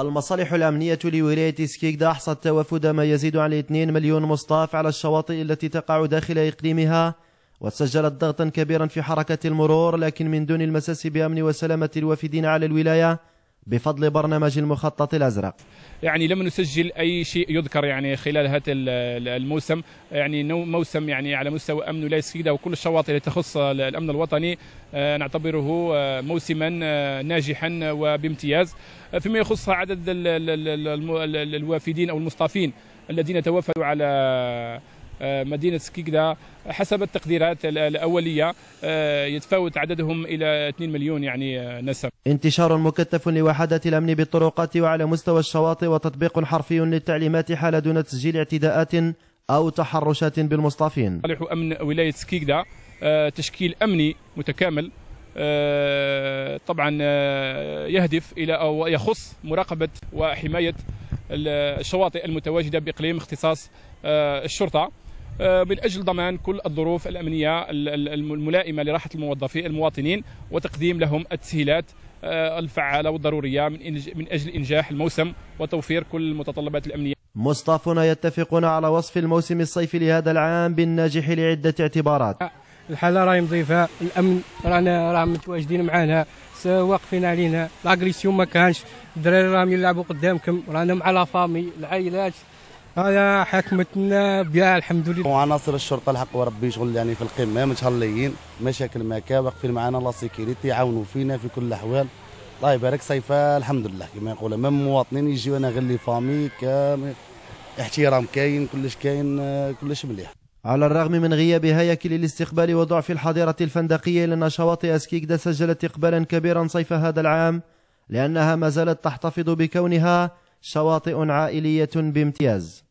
المصالح الأمنية لولاية سكيكدا أحصت توافد ما يزيد عن 2 مليون مصطاف على الشواطئ التي تقع داخل إقليمها وسجلت ضغطا كبيرا في حركة المرور لكن من دون المساس بأمن وسلامة الوافدين على الولاية بفضل برنامج المخطط الأزرق يعني لم نسجل أي شيء يذكر يعني خلال هذا الموسم يعني موسم يعني على مستوى أمن ولاية سيدا وكل الشواطئ التي تخص الأمن الوطني آه، نعتبره آه، موسما آه، ناجحا وبامتياز فيما يخص عدد الوافدين أو المصطفين الذين توافدوا على آه، مدينه سكيكدا حسب التقديرات الاوليه آه، يتفاوت عددهم الى 2 مليون يعني آه، نسم. انتشار مكثف لوحدات الامن بالطرقات وعلى مستوى الشواطئ وتطبيق حرفي للتعليمات حال دون تسجيل اعتداءات او تحرشات بالمصطفين. صالح امن ولايه سكيكدا تشكيل امني متكامل طبعا يهدف الى او يخص مراقبه وحمايه الشواطئ المتواجده باقليم اختصاص الشرطه آه، من اجل ضمان كل الظروف الامنيه الملائمه لراحه الموظفين المواطنين وتقديم لهم التسهيلات آه، الفعاله والضروريه من اجل انجاح الموسم وتوفير كل المتطلبات الامنيه مصطفون يتفقون على وصف الموسم الصيفي لهذا العام بالناجح لعده اعتبارات الحاله راهي نظيفه الامن رانا راهم متواجدين معانا واقفين علينا لاغريسيون ما كانش الدراري راهم يلعبوا قدامكم رانا مع لا فامي العائلات انا حكمتنا بيا الحمد لله وعناصر الشرطه الحق وربي شغل يعني في القمه متهليين مشاكل ما كان واقفين معنا لا سيكيريتي يعاونوا فينا في كل الاحوال الله يبارك سيفا الحمد لله كما يقولوا من مواطنين يجيو انا غير لي فامي كامل احترام كاين كلش كاين كلش مليح على الرغم من غياب هياكل الاستقبال وضعف الحظيرة الفندقية لأن شواطئ أسكيكدا سجلت إقبالا كبيرا صيف هذا العام لأنها ما زالت تحتفظ بكونها شواطئ عائلية بامتياز